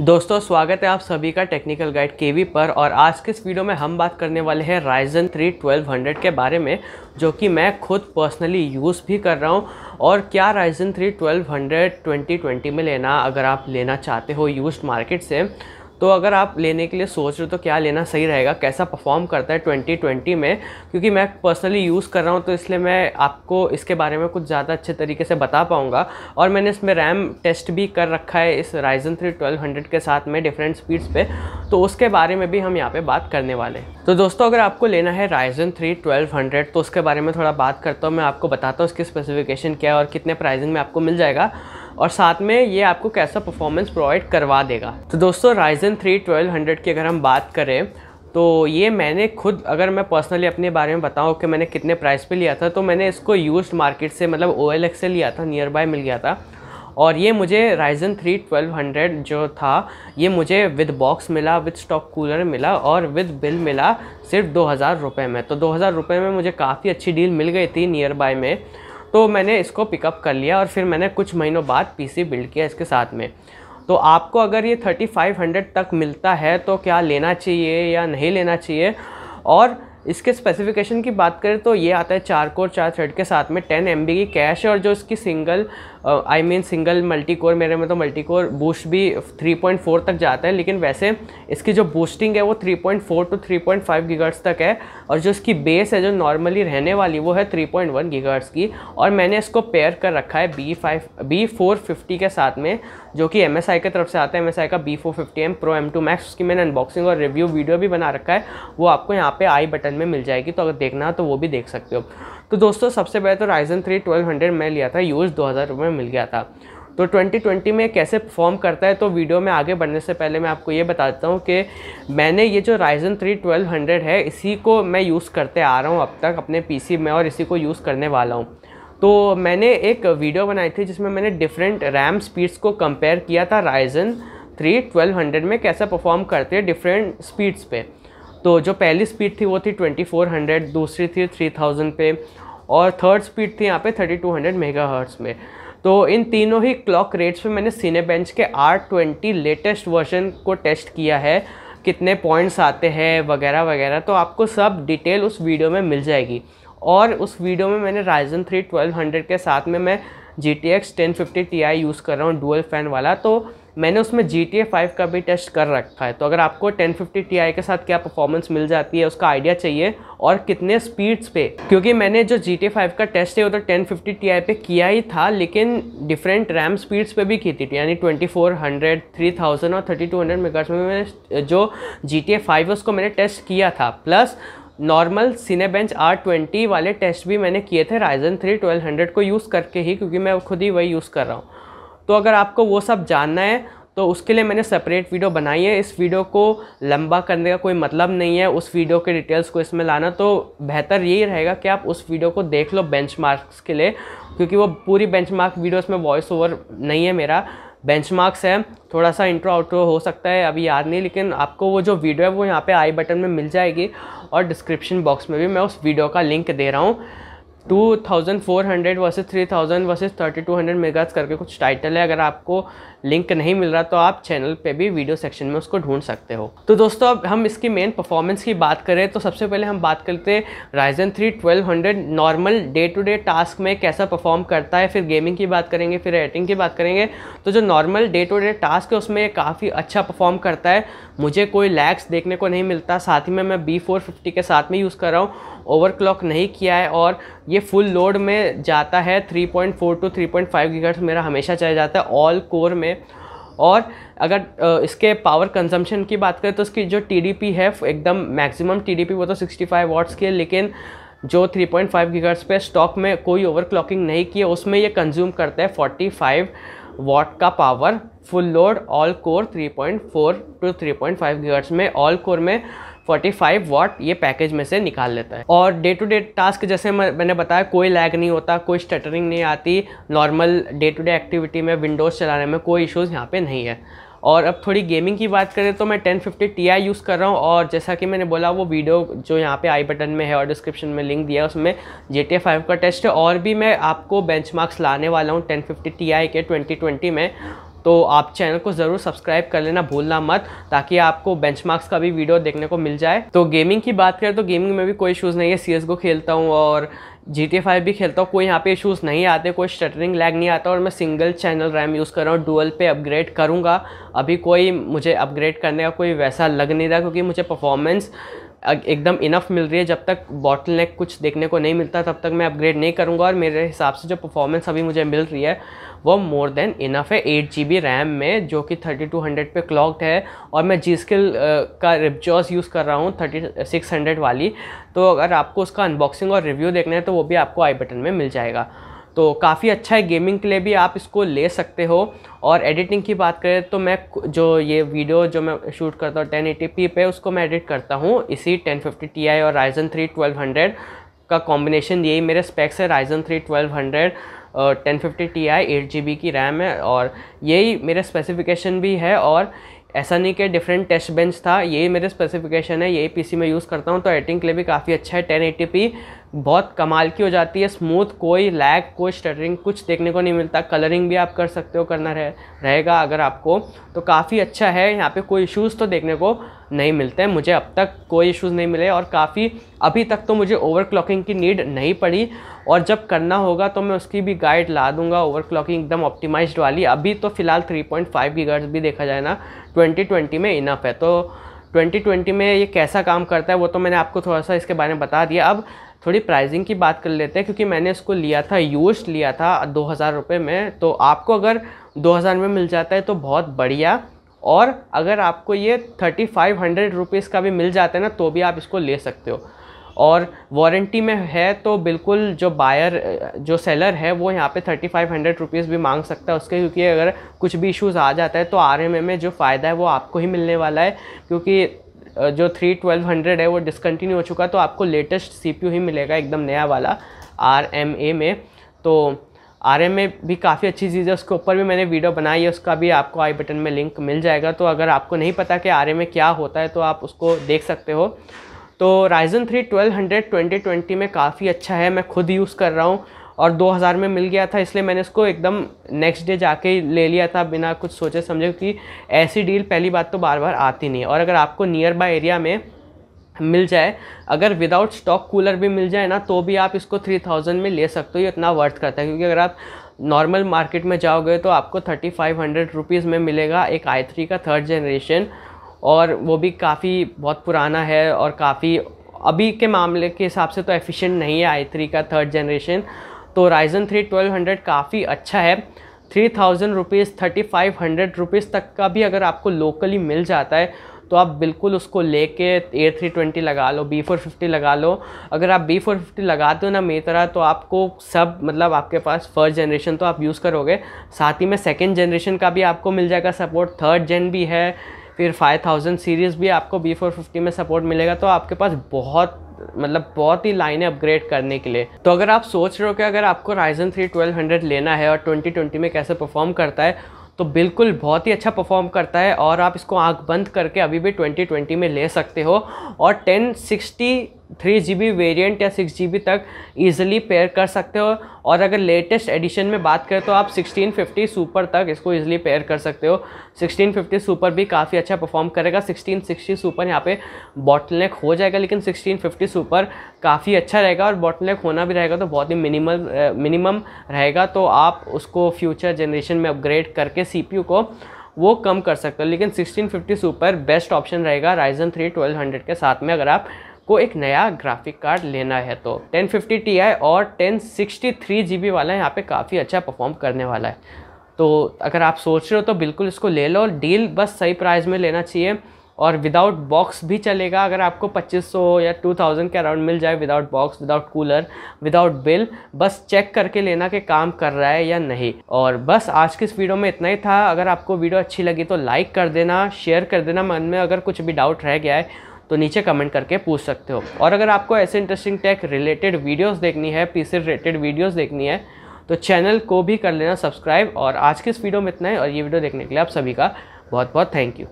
दोस्तों स्वागत है आप सभी का टेक्निकल गाइड केवी पर और आज के इस वीडियो में हम बात करने वाले हैं राइजन थ्री ट्वेल्व हंड्रेड के बारे में जो कि मैं खुद पर्सनली यूज़ भी कर रहा हूँ और क्या Ryzen three twelve hundred twenty twenty में लेना अगर आप लेना चाहते हो यूज मार्केट से तो अगर आप लेने के लिए सोच रहे हो तो क्या लेना सही रहेगा कैसा परफॉर्म करता है 2020 में क्योंकि मैं पर्सनली यूज़ कर रहा हूँ तो इसलिए मैं आपको इसके बारे में कुछ ज़्यादा अच्छे तरीके से बता पाऊँगा और मैंने इसमें रैम टेस्ट भी कर रखा है इस राइजन थ्री ट्वेल्व के साथ में डिफरेंट स्पीड्स पर तो उसके बारे में भी हम यहाँ पर बात करने वाले हैं तो दोस्तों अगर आपको लेना है राइजन थ्री ट्वेल्व तो उसके बारे में थोड़ा बात करता हूँ मैं आपको बताता हूँ इसकी स्पेसिफिकेशन क्या है और कितने प्राइजिंग में आपको मिल जाएगा और साथ में ये आपको कैसा परफॉर्मेंस प्रोवाइड करवा देगा तो दोस्तों राइजन थ्री ट्वेल्व हंड्रेड की अगर हम बात करें तो ये मैंने खुद अगर मैं पर्सनली अपने बारे में बताऊँ कि मैंने कितने प्राइस पे लिया था तो मैंने इसको यूज्ड मार्केट से मतलब ओ से लिया था नियर बाय मिल गया था और ये मुझे राइजन थ्री ट्वेल्व हंड्रेड जो था ये मुझे विद बॉक्स मिला विद स्टॉक कूलर मिला और विद बिल मिला सिर्फ दो हज़ार रुपये में तो दो हज़ार रुपये में मुझे काफ़ी अच्छी डील मिल गई थी नियर बाय में तो मैंने इसको पिकअप कर लिया और फिर मैंने कुछ महीनों बाद पीसी बिल्ड किया इसके साथ में तो आपको अगर ये 3500 तक मिलता है तो क्या लेना चाहिए या नहीं लेना चाहिए और इसके स्पेसिफिकेशन की बात करें तो ये आता है चार कोर चार थ्रेड के साथ में टेन एम की कैश और जो इसकी single I mean single multi core मेरे में तो मल्टी कोर बूस्ट भी 3.4 तक जाता है लेकिन वैसे इसकी जो बूस्टिंग है वो 3.4 टू 3.5 गीगाहर्ट्ज तक है और जो इसकी बेस है जो नॉर्मली रहने वाली वो है 3.1 गीगाहर्ट्ज की और मैंने इसको पेयर कर रखा है B five B four fifty के साथ में जो कि एम एस आई की तरफ से आता है एम एस आई का B four fifty M pro M two max उसकी मैंने अनबॉक्सिंग और रिव्यू वीडियो भी बना रखा है वो आपको यहाँ पर आई बटन में मिल जाएगी तो अगर देखना है तो वो भी देख सकते हो तो दोस्तों सबसे पहले तो राइजन थ्री ट्वेल्व हंड्रेड मैं लिया था यूज दो हज़ार रुपये मिल गया था तो 2020 में कैसे परफॉर्म करता है तो वीडियो में आगे बढ़ने से पहले मैं आपको ये बता देता हूँ कि मैंने ये जो राइजन थ्री ट्वेल्व हंड्रेड है इसी को मैं यूज़ करते आ रहा हूँ अब तक अपने पीसी में और इसी को यूज़ करने वाला हूँ तो मैंने एक वीडियो बनाई थी जिसमें मैंने डिफरेंट रैम स्पीड्स को कंपेयर किया था राइजन थ्री ट्वेल्व हंड्रेड में कैसा परफॉर्म करते हैं डिफरेंट स्पीड्स पे तो जो पहली स्पीड थी वो थी 2400 दूसरी थी 3000 पे और थर्ड स्पीड थी यहाँ पे 3200 मेगाहर्ट्ज़ में तो इन तीनों ही क्लॉक रेट्स पे मैंने सीने बेंच के आर ट्वेंटी लेटेस्ट वर्जन को टेस्ट किया है कितने पॉइंट्स आते हैं वगैरह वगैरह तो आपको सब डिटेल उस वीडियो में मिल जाएगी और उस वीडियो में मैंने राइजन थ्री ट्वेल्व हंड्रेड के साथ में मैं G T X ten fifty T I use कर रहा हूँ डुअल फ़ैन वाला तो मैंने उसमें जी टी फाइव का भी टेस्ट कर रखा है तो अगर आपको टेन फिफ्टी टी आई के साथ क्या परफॉर्मेंस मिल जाती है उसका आइडिया चाहिए और कितने स्पीड्स पे क्योंकि मैंने जो जी टी फाइव का टेस्ट है वो तो टेन फिफ्टी टी आई पे किया ही था लेकिन डिफरेंट रैम स्पीड्स पे भी की थी यानी twenty four hundred three thousand और थर्टी टू हंड्रेड मेगाट्स में मैंने जो जी टी फाइव उसको मैंने टेस्ट किया था plus normal Cinebench R twenty वाले टेस्ट भी मैंने किए थे राइजन थ्री ट्वेल्व हंड्रेड को यूज़ करके ही क्योंकि मैं खुद ही वही यूज़ कर रहा हूँ तो अगर आपको वो सब जानना है तो उसके लिए मैंने सेपरेट वीडियो बनाई है इस वीडियो को लंबा करने का कोई मतलब नहीं है उस वीडियो के डिटेल्स को इसमें लाना तो बेहतर यही रहेगा कि आप उस वीडियो को देख लो बेंचमार्क्स के लिए क्योंकि वो पूरी बेंचमार्क वीडियोस में वॉइस ओवर नहीं है मेरा बेंचमार्क्स है थोड़ा सा इंट्रो आउट्रो हो सकता है अभी याद नहीं लेकिन आपको वो जो वीडियो है वो यहाँ पर आई बटन में मिल जाएगी और डिस्क्रिप्शन बॉक्स में भी मैं उस वीडियो का लिंक दे रहा हूँ 2400 वर्सेस 3000 वर्सेस 3200 मेगाहर्ट्ज करके कुछ टाइटल है अगर आपको लिंक नहीं मिल रहा तो आप चैनल पे भी वीडियो सेक्शन में उसको ढूंढ सकते हो तो दोस्तों अब हम इसकी मेन परफॉर्मेंस की बात करें तो सबसे पहले हम बात करते हैं Ryzen three twelve normal day to day task में कैसा परफॉर्म करता है फिर गेमिंग की बात करेंगे फिर एडिटिंग की बात करेंगे तो जो normal day to day task है उसमें काफ़ी अच्छा परफॉर्म करता है मुझे कोई लैग्स देखने को नहीं मिलता साथ ही में मैं बी फोर फिफ्टी के साथ में यूज़ कर रहा हूँ ओवरक्लॉक नहीं किया है और ये फुल लोड में जाता है 3.4 टू 3.5 पॉइंट मेरा हमेशा चला जाता है ऑल कोर में और अगर इसके पावर कंजम्पशन की बात करें तो इसकी जो टी है एकदम मैक्सिमम टी वो तो सिक्सटी फाइव वाट्स की है लेकिन जो 3.5 पॉइंट पे स्टॉक में कोई ओवरक्लॉकिंग नहीं की है उसमें ये कंज्यूम करता है 45 वॉट का power full load all core 3.4 to 3.5 point में ऑल कोर में 45 वॉट ये पैकेज में से निकाल लेता है और डे टू डे टास्क जैसे मैंने बताया कोई लैग नहीं होता कोई स्टटरिंग नहीं आती normal day to day activity में विंडोज़ चलाने में कोई इश्यूज़ यहाँ पे नहीं है और अब थोड़ी गेमिंग की बात करें तो मैं 1050 फिफ्टी टी आई यूज़ कर रहा हूँ और जैसा कि मैंने बोला वो वीडियो जो यहाँ पे आई बटन में है और डिस्क्रिप्शन में लिंक दिया है उसमें जे टी फाइव का टेस्ट है और भी मैं आपको बेंच लाने वाला हूँ टेन फिफ्टी टी आई के ट्वेंटी में तो आप चैनल को ज़रूर सब्सक्राइब कर लेना भूलना मत ताकि आपको बेंचमार्क्स का भी वीडियो देखने को मिल जाए तो गेमिंग की बात करें तो गेमिंग में भी कोई इशूज़ नहीं है सी खेलता हूँ और जी टी फाइव भी खेलता हूँ कोई यहाँ पे इशूज़ नहीं आते कोई स्टटरिंग लैग नहीं आता और मैं सिंगल चैनल रैम यूज़ कर रहा हूँ डुअल पे अपग्रेड करूँगा अभी कोई मुझे अपग्रेड करने का कोई वैसा लग नहीं रहा क्योंकि मुझे परफॉर्मेंस एकदम इनफ मिल रही है जब तक बॉटल नेक कुछ देखने को नहीं मिलता तब तक मैं अपग्रेड नहीं करूँगा और मेरे हिसाब से जो परफॉर्मेंस अभी मुझे मिल रही है वो मोर देन इनफ है एट जी बी रैम में जो कि थर्टी टू हंड्रेड पर क्लॉक्ड है और मैं जी स्किल का रिपजॉस यूज़ कर रहा हूँ थर्टी सिक्स हंड्रेड वाली तो अगर आपको उसका अनबॉक्सिंग और रिव्यू देखना है तो वो भी आपको आई बटन में मिल जाएगा तो काफ़ी अच्छा है गेमिंग के लिए भी आप इसको ले सकते हो और एडिटिंग की बात करें तो मैं जो ये वीडियो जो मैं शूट करता हूँ टेन एटी पी पे उसको मैं एडिट करता हूँ इसी टेन फिफ्टी टी आई और राइजन थ्री ट्वेल्व हंड्रेड का कॉम्बिनेशन यही मेरे स्पेक्स है Ryzen three twelve hundred ten fifty T I eight G B की रैम है और यही मेरे स्पेसिफिकेशन भी है और ऐसा नहीं कि डिफरेंट टेस्ट बेंच था यही मेरे स्पेसिफिकेशन है यही पीसी में यूज़ करता हूँ तो एडिटिंग के लिए भी काफ़ी अच्छा है टेन एटी पी बहुत कमाल की हो जाती है स्मूथ कोई लैग कोई स्टरिंग कुछ देखने को नहीं मिलता कलरिंग भी आप कर सकते हो करना रहे रहेगा अगर आपको तो काफ़ी अच्छा है यहाँ पे कोई इश्यूज़ तो देखने को नहीं मिलते हैं मुझे अब तक कोई इश्यूज़ नहीं मिले और काफ़ी अभी तक तो मुझे ओवरक्लॉकिंग की नीड नहीं पड़ी और जब करना होगा तो मैं उसकी भी गाइड ला दूंगा ओवर एकदम ऑप्टिमाइज वाली अभी तो फ़िलहाल थ्री पॉइंट भी देखा जाए ना ट्वेंटी में इनफ है तो 2020 में ये कैसा काम करता है वो तो मैंने आपको थोड़ा सा इसके बारे में बता दिया अब थोड़ी प्राइसिंग की बात कर लेते हैं क्योंकि मैंने इसको लिया था यूज लिया था दो हज़ार रुपये में तो आपको अगर दो हज़ार में मिल जाता है तो बहुत बढ़िया और अगर आपको ये थर्टी फाइव हंड्रेड रुपीज़ का भी मिल जाता है ना तो भी आप इसको ले सकते हो और वारंटी में है तो बिल्कुल जो बायर जो सेलर है वो यहाँ पे थर्टी फाइव हंड्रेड रुपीज़ भी मांग सकता है उसके क्योंकि अगर कुछ भी इश्यूज़ आ जाता है तो आर में जो फ़ायदा है वो आपको ही मिलने वाला है क्योंकि जो थ्री ट्वेल्व हंड्रेड है वो डिसकन्टिन्यू हो चुका तो आपको लेटेस्ट सी पी यू ही मिलेगा एकदम नया वाला आर एम ए में तो आर एम ए भी काफ़ी अच्छी चीज़ है उसके ऊपर भी मैंने वीडियो बनाई है उसका भी आपको आई बटन में लिंक मिल जाएगा तो अगर आपको नहीं पता कि आर एम ए क्या होता है तो आप उसको देख सकते हो तो Ryzen three twelve hundred twenty twenty में काफ़ी अच्छा है मैं खुद यूज़ कर रहा हूँ और 2000 में मिल गया था इसलिए मैंने इसको एकदम नेक्स्ट डे जाके ले लिया था बिना कुछ सोचे समझे कि ऐसी डील पहली बात तो बार बार आती नहीं है और अगर आपको नियर बाय एरिया में मिल जाए अगर विदाउट स्टॉक कूलर भी मिल जाए ना तो भी आप इसको 3000 में ले सकते हो ये इतना वर्थ करता है क्योंकि अगर आप नॉर्मल मार्केट में जाओगे तो आपको थर्टी फाइव हंड्रेड रुपीज़ में मिलेगा एक आई थ्री का थर्ड जनरेशन और वो भी काफ़ी बहुत पुराना है और काफ़ी अभी के मामले के हिसाब से तो एफिशिएंट नहीं है आई थ्री का थर्ड जनरेशन तो राइजन थ्री ट्वेल्व हंड्रेड काफ़ी अच्छा है three thousand rupees thirty five hundred rupees तक का भी अगर आपको लोकली मिल जाता है तो आप बिल्कुल उसको लेके ए थ्री ट्वेंटी लगा लो बी फोर फिफ्टी लगा लो अगर आप बी फोर फिफ्टी लगाते हो ना मेरी तरह तो आपको सब मतलब आपके पास फर्स्ट जनरेशन तो आप यूज़ करोगे साथ ही में सेकेंड जनरेशन का भी आपको मिल जाएगा सपोर्ट थर्ड जेन भी है फिर फाइव थाउजेंड सीरीज़ भी आपको बी फोर फिफ्टी में सपोर्ट मिलेगा तो आपके पास बहुत मतलब बहुत ही लाइनें अपग्रेड करने के लिए तो अगर आप सोच रहे हो कि अगर आपको राइजन थ्री ट्वेल्व हंड्रेड लेना है और ट्वेंटी ट्वेंटी में कैसे परफॉर्म करता है तो बिल्कुल बहुत ही अच्छा परफॉर्म करता है और आप इसको आंख बंद करके अभी भी 2020 में ले सकते हो और 1060 थ्री जी बी वेरियंट या सिक्स जी बी तक ईजिली पेयर कर सकते हो और अगर लेटेस्ट एडिशन में बात करें तो आप सिक्सटीन फिफ्टी सुपर तक इसको ईजिली पेयर कर सकते हो सिक्सटीन फिफ्टी सुपर भी काफ़ी अच्छा परफॉर्म करेगा सिक्सटीन सिक्सटी सुपर यहाँ पे बॉटलनेक हो जाएगा लेकिन सिक्सटीन फिफ्टी सुपर काफ़ी अच्छा रहेगा और बॉटलनेक होना भी रहेगा तो बहुत ही मिनिमल मिनिमम रहेगा तो आप उसको फ्यूचर जनरेशन में अपग्रेड करके सी पी यू को वो कम कर सकते हो लेकिन 1650 सुपर बेस्ट ऑप्शन रहेगा राइजन थ्री ट्वेल्व हंड्रेड के साथ में अगर आप को एक नया ग्राफिक कार्ड लेना है तो 1050 फिफ्टी और टेन सिक्सटी वाला यहाँ पे काफ़ी अच्छा परफॉर्म करने वाला है तो अगर आप सोच रहे हो तो बिल्कुल इसको ले लो डील बस सही प्राइस में लेना चाहिए और विदाउट बॉक्स भी चलेगा अगर आपको 2500 या 2000 के अराउंड मिल जाए without box without cooler without bill बस चेक करके लेना कि काम कर रहा है या नहीं और बस आज की इस वीडियो में इतना ही था अगर आपको वीडियो अच्छी लगी तो लाइक कर देना शेयर कर देना मन में अगर कुछ भी डाउट रह गया है तो नीचे कमेंट करके पूछ सकते हो और अगर आपको ऐसे इंटरेस्टिंग टेक रिलेटेड वीडियोस देखनी है पीसी रिलेटेड वीडियोस देखनी है तो चैनल को भी कर लेना सब्सक्राइब और आज के इस वीडियो में इतना है और ये वीडियो देखने के लिए आप सभी का बहुत बहुत थैंक यू